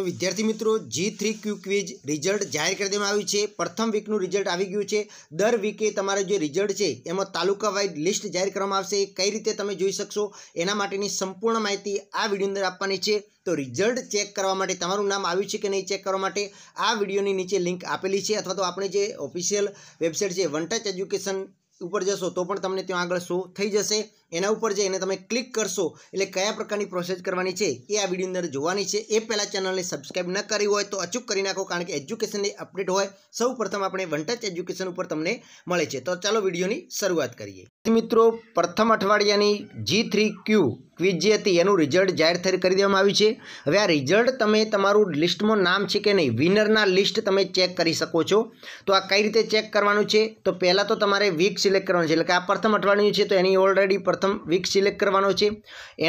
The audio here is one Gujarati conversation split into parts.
તો વિદ્યાર્થી મિત્રો G three Q quiz result જાહેર કરી દેવામાં આવ્યું છે પ્રથમ વીકનું રિઝલ્ટ આવી ગયું છે દર વીકે તમારે જે રિઝલ્ટ છે એમાં તાલુકા વાઇઝ લિસ્ટ જાહેર કરવામાં આવશે કઈ રીતે તમે જોઈ શકશો એના માટેની સંપૂર્ણ માહિતી આ વિડીયો અંદર આપવાની છે તો રિઝલ્ટ ચેક કરવા માટે તમારું નામ આવ્યું છે કે નહીં ચેક કરવા માટે આ વિડીયોની નીચે લિંક આપેલી છે અથવા તો આપણે જે ઓફિશિયલ વેબસાઇટ છે વન ટચ એજ્યુકેશન ઉપર જશો તો પણ તમને ત્યાં આગળ શો થઈ જશે એના ઉપર જઈને તમે ક્લિક કરશો એટલે કયા પ્રકારની પ્રોસેસ કરવાની છે એ આ વિડીયો અંદર જોવાની છે એ પહેલાં ચેનલને સબસ્ક્રાઈબ ન કરી હોય તો અચૂક કરી નાખો કારણ કે એજ્યુકેશનની અપડેટ હોય સૌ પ્રથમ આપણે વન ટચ એજ્યુકેશન ઉપર તમને મળે છે તો ચાલો વિડીયોની શરૂઆત કરીએ મિત્રો પ્રથમ અઠવાડિયાની જી થ્રી ક્યુ ક્વિઝ જે હતી એનું રિઝલ્ટ જાહેર થઈ કરી દેવામાં આવ્યું છે હવે આ રિઝલ્ટ તમે તમારું લિસ્ટમાં નામ છે કે નહીં વિનરના લિસ્ટ તમે ચેક કરી શકો છો તો આ કઈ રીતે ચેક કરવાનું છે તો પહેલાં તો તમારે વીક સિલેક્ટ કરવાનું છે એટલે કે આ પ્રથમ અઠવાડિયું છે તો એની ઓલરેડી પ્રથમ વીક સિલેક્ટ કરવાનો છે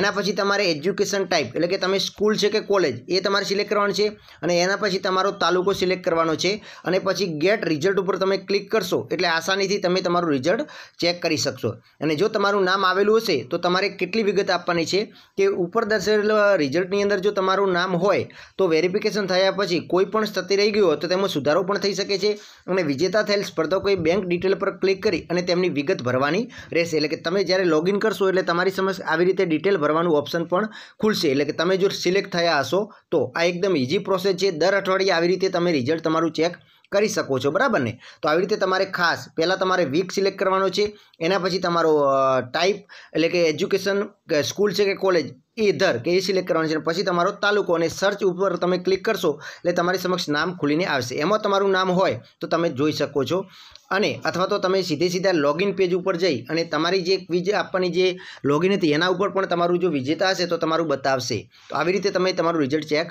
એના પછી તમારે એજ્યુકેશન ટાઈપ એટલે કે તમે સ્કૂલ છે કે કોલેજ એ તમારે સિલેક્ટ કરવાનું છે અને એના પછી તમારો તાલુકો સિલેક્ટ કરવાનો છે અને પછી ગેટ રિઝલ્ટ ઉપર તમે ક્લિક કરશો એટલે આસાનીથી તમે તમારું રિઝલ્ટ ચેક કરી શકશો શકશો અને જો તમારું નામ આવેલું હશે તો તમારે કેટલી વિગત આપવાની છે કે ઉપર દર્શાવેલા રિઝલ્ટની અંદર જો તમારું નામ હોય તો વેરિફિકેશન થયા પછી કોઈ પણ સ્થતિ રહી ગયું હોય તો તેમાં સુધારો પણ થઈ શકે છે અને વિજેતા થયેલ સ્પર્ધકોએ બેંક ડિટેલ પર ક્લિક કરી અને તેમની વિગત ભરવાની રહેશે એટલે કે તમે જ્યારે લોગિન કરશો એટલે તમારી સમક્ષ આવી રીતે ડિટેલ ભરવાનું ઓપ્શન પણ ખુલશે એટલે કે તમે જો સિલેક્ટ થયા હશો તો આ એકદમ ઇઝી પ્રોસેસ છે દર અઠવાડિયે આવી રીતે તમે રિઝલ્ટ તમારું ચેક કરી શકો છો બરાબર ને તો આવી રીતે તમારે ખાસ પહેલાં તમારે વીક સિલેક્ટ કરવાનો છે એના પછી તમારો ટાઈપ એટલે કે એજ્યુકેશન સ્કૂલ છે કે કોલેજ એ દર કે એ સિલેક્ટ કરવાનો છે પછી તમારો તાલુકો અને સર્ચ ઉપર તમે ક્લિક કરશો એટલે તમારી સમક્ષ નામ ખુલીને આવશે એમાં તમારું નામ હોય તો તમે જોઈ શકો છો અને અથવા તો તમે સીધે સીધા લોગિન પેજ ઉપર જઈ અને તમારી જે ક્વિઝ આપવાની જે લોગિન હતી એના ઉપર પણ તમારું જો વિજેતા હશે તો તમારું બતાવશે તો આવી રીતે તમે તમારું રિઝલ્ટ ચેક